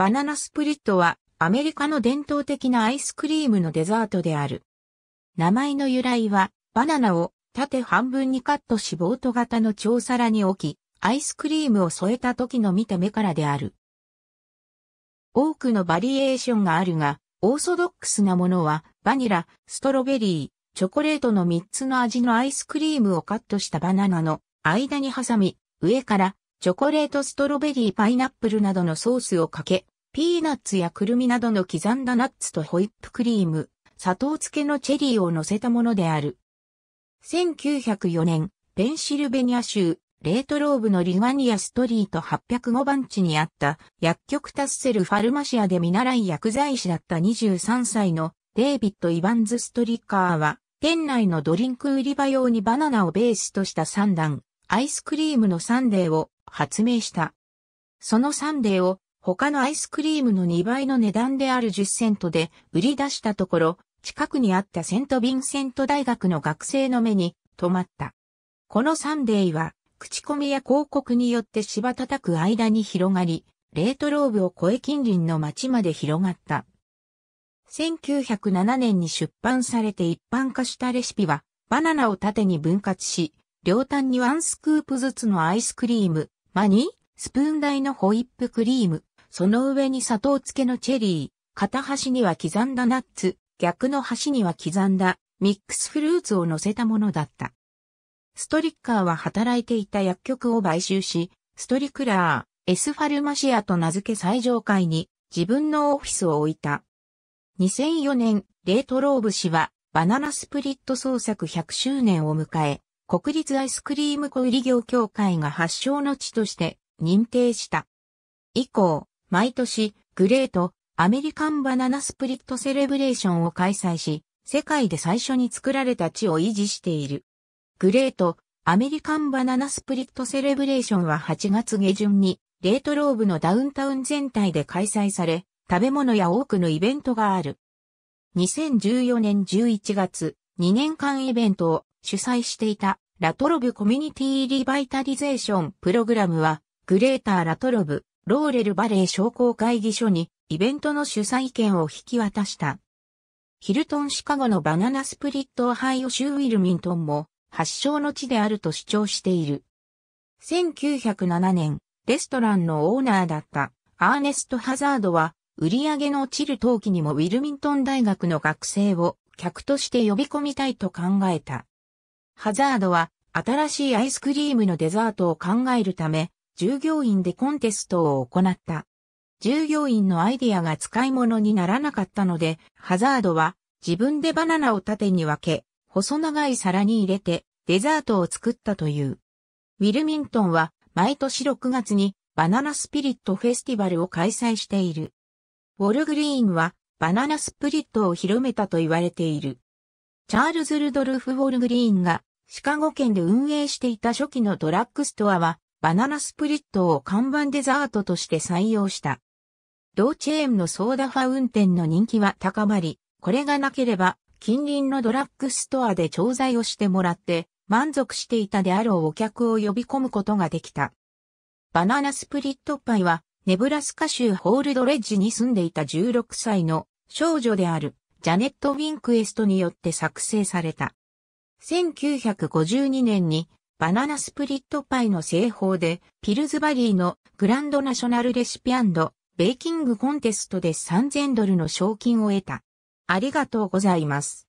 バナナスプリットはアメリカの伝統的なアイスクリームのデザートである。名前の由来は、バナナを縦半分にカットしボート型の長皿に置き、アイスクリームを添えた時の見た目からである。多くのバリエーションがあるが、オーソドックスなものは、バニラ、ストロベリー、チョコレートの3つの味のアイスクリームをカットしたバナナの間に挟み、上からチョコレートストロベリーパイナップルなどのソースをかけ、ピーナッツやくるみなどの刻んだナッツとホイップクリーム、砂糖漬けのチェリーを乗せたものである。1904年、ペンシルベニア州、レートローブのリワニアストリート805番地にあった薬局タッセルファルマシアで見習い薬剤師だった23歳のデイビッド・イバンズ・ストリッカーは店内のドリンク売り場用にバナナをベースとした3段、アイスクリームのサンデーを発明した。そのサンデーを他のアイスクリームの2倍の値段である10セントで売り出したところ、近くにあったセント・ヴィンセント大学の学生の目に止まった。このサンデーは、口コミや広告によって芝叩く間に広がり、レートローブを越え近隣の町まで広がった。1907年に出版されて一般化したレシピは、バナナを縦に分割し、両端にワンスクープずつのアイスクリーム、マニスプーン大のホイップクリーム、その上に砂糖漬けのチェリー、片端には刻んだナッツ、逆の端には刻んだミックスフルーツを乗せたものだった。ストリッカーは働いていた薬局を買収し、ストリクラー、エスファルマシアと名付け最上階に自分のオフィスを置いた。2004年、レートローブ氏はバナナスプリット創作100周年を迎え、国立アイスクリーム小売業協会が発祥の地として認定した。以降、毎年、グレート、アメリカンバナナスプリットセレブレーションを開催し、世界で最初に作られた地を維持している。グレート、アメリカンバナナスプリットセレブレーションは8月下旬に、レートローブのダウンタウン全体で開催され、食べ物や多くのイベントがある。2014年11月、2年間イベントを主催していたラトロブコミュニティリバイタリゼーションプログラムは、グレーターラトロブ、ローレルバレー商工会議所にイベントの主催権を引き渡した。ヒルトンシカゴのバナナスプリットオハイオ州ウィルミントンも発祥の地であると主張している。1907年、レストランのオーナーだったアーネスト・ハザードは売り上げの落ちる陶器にもウィルミントン大学の学生を客として呼び込みたいと考えた。ハザードは新しいアイスクリームのデザートを考えるため、従業員でコンテストを行った。従業員のアイデアが使い物にならなかったので、ハザードは自分でバナナを縦に分け、細長い皿に入れてデザートを作ったという。ウィルミントンは毎年6月にバナナスピリットフェスティバルを開催している。ウォルグリーンはバナナスプリットを広めたと言われている。チャールズ・ルドルフ・ウォルグリーンがシカゴ県で運営していた初期のドラッグストアは、バナナスプリットを看板デザートとして採用した。同チェーンのソーダファウンテンの人気は高まり、これがなければ、近隣のドラッグストアで調剤をしてもらって、満足していたであろうお客を呼び込むことができた。バナナスプリットパイは、ネブラスカ州ホールドレッジに住んでいた16歳の少女であるジャネット・ウィンクエストによって作成された。1952年にバナナスプリットパイの製法でピルズバリーのグランドナショナルレシピベーキングコンテストで3000ドルの賞金を得た。ありがとうございます。